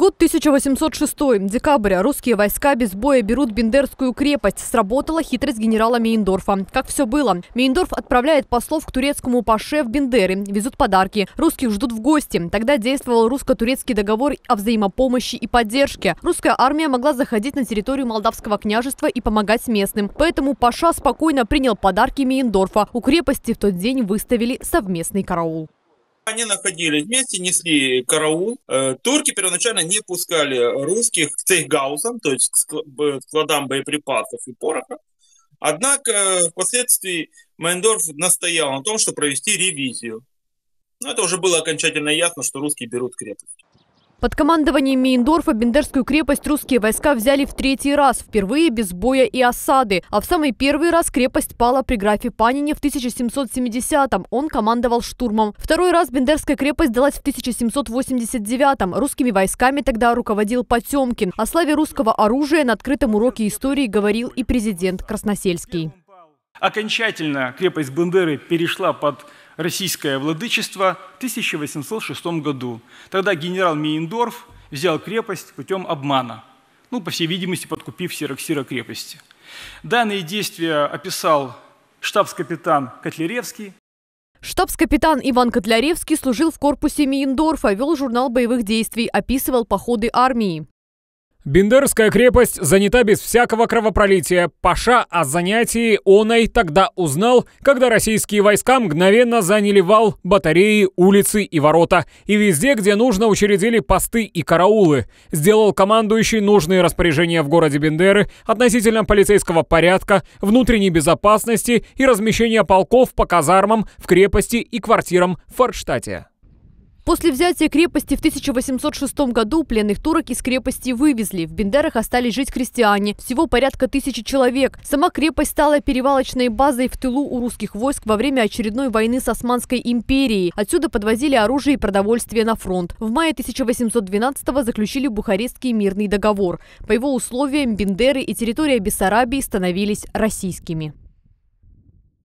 Год 1806. Декабря. Русские войска без боя берут Бендерскую крепость. Сработала хитрость генерала Мейндорфа. Как все было. Мейндорф отправляет послов к турецкому паше в Бендеры. Везут подарки. Русских ждут в гости. Тогда действовал русско-турецкий договор о взаимопомощи и поддержке. Русская армия могла заходить на территорию Молдавского княжества и помогать местным. Поэтому паша спокойно принял подарки Мейндорфа. У крепости в тот день выставили совместный караул они находились вместе, несли караул. Э, турки первоначально не пускали русских к цейгаусам, то есть к складам боеприпасов и пороха. Однако э, впоследствии Майндорф настоял на том, что провести ревизию. Но это уже было окончательно ясно, что русские берут крепость. Под командованием Мейндорфа Бендерскую крепость русские войска взяли в третий раз, впервые без боя и осады. А в самый первый раз крепость пала при графе Панине в 1770-м. Он командовал штурмом. Второй раз Бендерская крепость сдалась в 1789-м. Русскими войсками тогда руководил Потемкин. О славе русского оружия на открытом уроке истории говорил и президент Красносельский. Окончательно крепость Бендеры перешла под российское владычество в 1806 году. Тогда генерал Мейндорф взял крепость путем обмана, ну, по всей видимости, подкупив Сироксира крепости. Данные действия описал штабс-капитан Котляревский, Штабс-капитан Иван Котляревский служил в корпусе Мейндорфа, вел журнал боевых действий, описывал походы армии. Бендерская крепость занята без всякого кровопролития. Паша о занятии оной тогда узнал, когда российские войска мгновенно заняли вал, батареи, улицы и ворота. И везде, где нужно, учредили посты и караулы. Сделал командующий нужные распоряжения в городе Бендеры относительно полицейского порядка, внутренней безопасности и размещения полков по казармам в крепости и квартирам в Форштате. После взятия крепости в 1806 году пленных турок из крепости вывезли. В Бендерах остались жить крестьяне. Всего порядка тысячи человек. Сама крепость стала перевалочной базой в тылу у русских войск во время очередной войны с Османской империей. Отсюда подвозили оружие и продовольствие на фронт. В мае 1812-го заключили Бухарестский мирный договор. По его условиям Бендеры и территория Бессарабии становились российскими.